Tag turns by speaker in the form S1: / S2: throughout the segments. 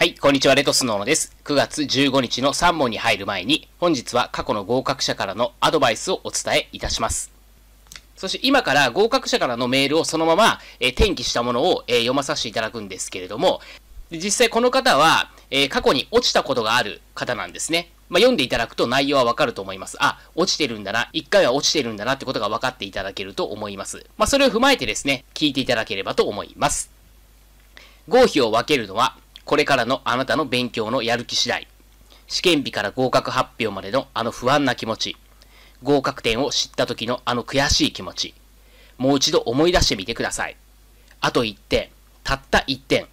S1: はい、こんにちは、レトスノーです。9月15日の3問に入る前に、本日は過去の合格者からのアドバイスをお伝えいたします。そして今から合格者からのメールをそのまま、えー、転記したものを、えー、読まさせていただくんですけれども、実際この方は、えー、過去に落ちたことがある方なんですね。まあ、読んでいただくと内容はわかると思います。あ、落ちてるんだな、一回は落ちてるんだなってことが分かっていただけると思います。まあ、それを踏まえてですね、聞いていただければと思います。合否を分けるのは、これからのあなたの勉強のやる気次第。試験日から合格発表までのあの不安な気持ち。合格点を知った時のあの悔しい気持ち。もう一度思い出してみてください。あと1点。たった1点。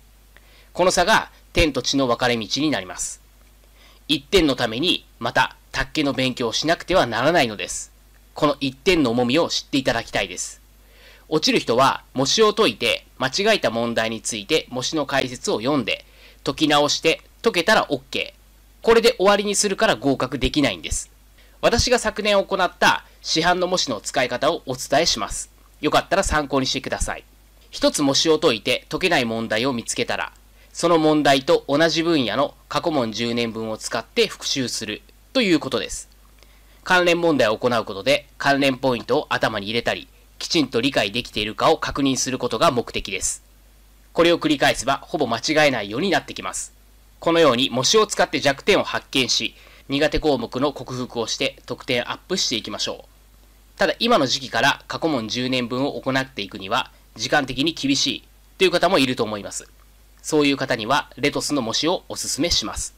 S1: この差が天と地の分かれ道になります。1点のためにまた卓球の勉強をしなくてはならないのです。この1点の重みを知っていただきたいです。落ちる人は模試を解いて間違えた問題について模試の解説を読んで解き直して解けたら OK。これで終わりにするから合格できないんです。私が昨年行った市販の模試の使い方をお伝えします。よかったら参考にしてください。一つ模試を解いて解けない問題を見つけたら、その問題と同じ分野の過去問10年分を使って復習するということです。関連問題を行うことで関連ポイントを頭に入れたり、きちんと理解できているかを確認することが目的です。これを繰り返せばほぼ間違えないようになってきます。このように模試を使って弱点を発見し、苦手項目の克服をして得点アップしていきましょう。ただ今の時期から過去問10年分を行っていくには時間的に厳しいという方もいると思います。そういう方にはレトスの模試をお勧めします。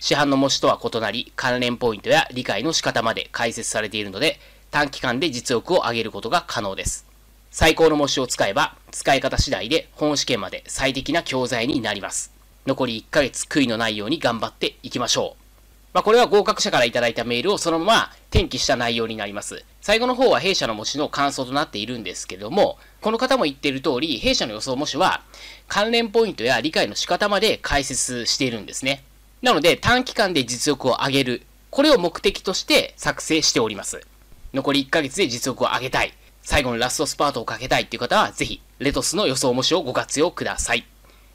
S1: 市販の模試とは異なり関連ポイントや理解の仕方まで解説されているので短期間で実力を上げることが可能です。最高の模試を使えば、使い方次第で本試験まで最適な教材になります。残り1ヶ月悔いのないように頑張っていきましょう。まあ、これは合格者からいただいたメールをそのまま転記した内容になります。最後の方は弊社の模試の感想となっているんですけども、この方も言っている通り、弊社の予想模試は関連ポイントや理解の仕方まで解説しているんですね。なので短期間で実力を上げる。これを目的として作成しております。残り1ヶ月で実力を上げたい。最後のラストスパートをかけたいっていう方は、ぜひ、レトスの予想模試をご活用ください。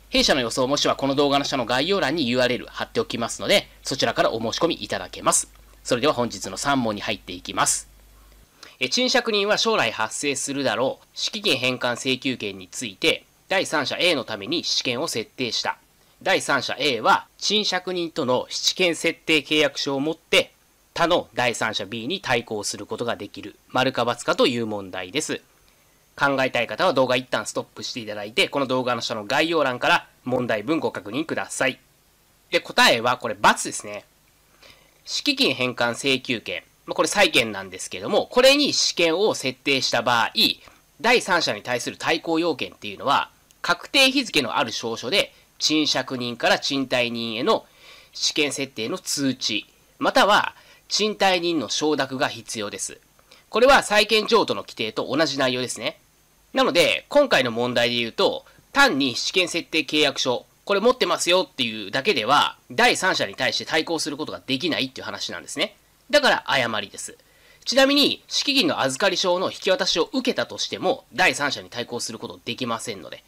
S1: 弊社の予想模試はこの動画の下の概要欄に URL 貼っておきますので、そちらからお申し込みいただけます。それでは本日の3問に入っていきます。え賃借人は将来発生するだろう、資金返還請求権について、第三者 A のために試験を設定した。第三者 A は、賃借人との試験設定契約書を持って、他の第三者 B に対抗することができる、丸か×かという問題です。考えたい方は動画一旦ストップしていただいて、この動画の下の概要欄から問題文ご確認ください。で、答えはこれ×ですね。敷金返還請求権。これ債権なんですけども、これに試験を設定した場合、第三者に対する対抗要件っていうのは、確定日付のある証書で、賃借人から賃貸人への試験設定の通知、または賃貸人の承諾が必要です。これは債権譲渡の規定と同じ内容ですね。なので、今回の問題で言うと、単に試験設定契約書、これ持ってますよっていうだけでは、第三者に対して対抗することができないっていう話なんですね。だから誤りです。ちなみに、敷金の預かり証の引き渡しを受けたとしても、第三者に対抗することできませんので。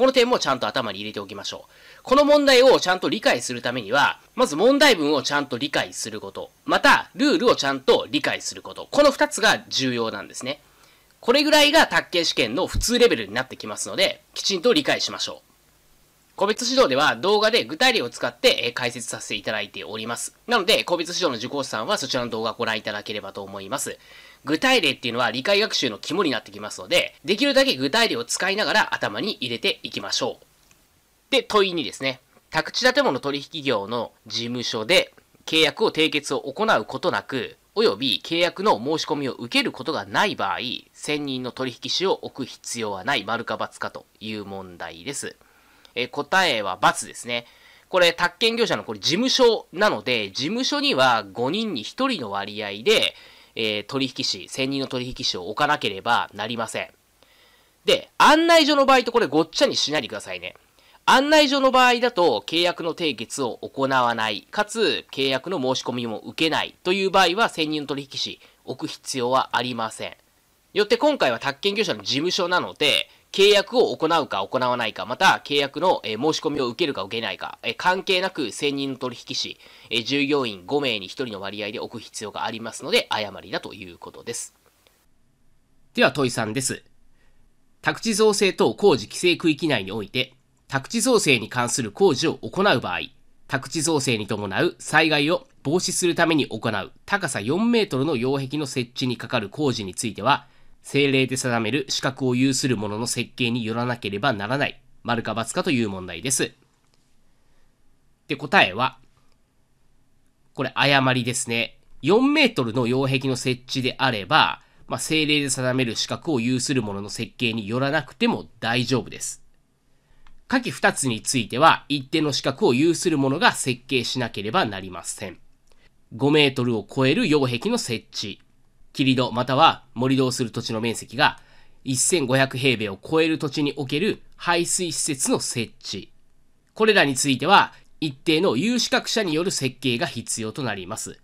S1: この点もちゃんと頭に入れておきましょう。この問題をちゃんと理解するためには、まず問題文をちゃんと理解すること、また、ルールをちゃんと理解すること、この2つが重要なんですね。これぐらいが卓形試験の普通レベルになってきますので、きちんと理解しましょう。個別指導では動画で具体例を使って解説させていただいております。なので、個別指導の受講者さんはそちらの動画をご覧いただければと思います。具体例っていうのは理解学習の肝になってきますので、できるだけ具体例を使いながら頭に入れていきましょう。で、問いにですね、宅地建物取引業の事務所で契約を締結を行うことなく、及び契約の申し込みを受けることがない場合、専任の取引士を置く必要はない、丸か×かという問題です。えー、答えは×ですね。これ、宅建業者のこれ事務所なので、事務所には5人に1人の割合で、えー、取引士、専任の取引士を置かなければなりません。で、案内所の場合とこれごっちゃにしないでくださいね。案内所の場合だと契約の締結を行わない、かつ契約の申し込みも受けないという場合は専任の取引士置く必要はありません。よって今回は宅建業者の事務所なので、契約を行うか行わないか、また契約の、え申し込みを受けるか受けないか、え関係なく専任の取引士、え従業員5名に1人の割合で置く必要がありますので、誤りだということです。では、問いさんです。宅地造成等工事規制区域内において、宅地造成に関する工事を行う場合、宅地造成に伴う災害を防止するために行う高さ4メートルの擁壁の設置にかかる工事については、政令で定める資格を有する者の設計によらなければならない、丸か×かという問題です。で、答えは、これ誤りですね。4メートルの擁壁の設置であれば、まあ、政令で定める資格を有する者の設計によらなくても大丈夫です。下記2つについては、一定の資格を有する者が設計しなければなりません。5メートルを超える擁壁の設置、切土または盛り土をする土地の面積が1500平米を超える土地における排水施設の設置。これらについては一定の有資格者による設計が必要となります。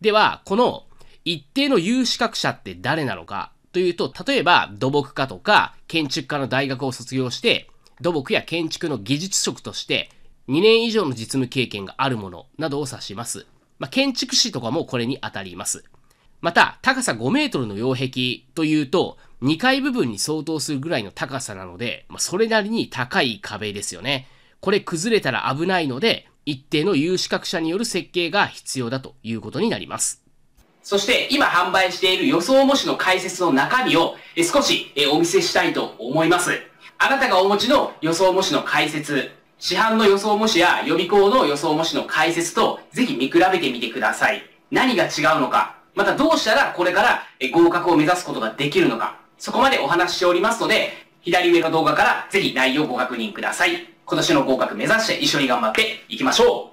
S1: では、この一定の有資格者って誰なのかというと、例えば土木科とか建築科の大学を卒業して、土木や建築の技術職として2年以上の実務経験があるものなどを指します。まあ、建築士とかもこれに当たります。また、高さ5メートルの擁壁というと、2階部分に相当するぐらいの高さなので、まあ、それなりに高い壁ですよね。これ崩れたら危ないので、一定の有資格者による設計が必要だということになります。そして今販売している予想模試の解説の中身を少しお見せしたいと思います。あなたがお持ちの予想模試の解説、市販の予想模試や予備校の予想模試の解説とぜひ見比べてみてください。何が違うのか、またどうしたらこれから合格を目指すことができるのか、そこまでお話ししておりますので、左上の動画からぜひ内容をご確認ください。今年の合格目指して一緒に頑張っていきましょう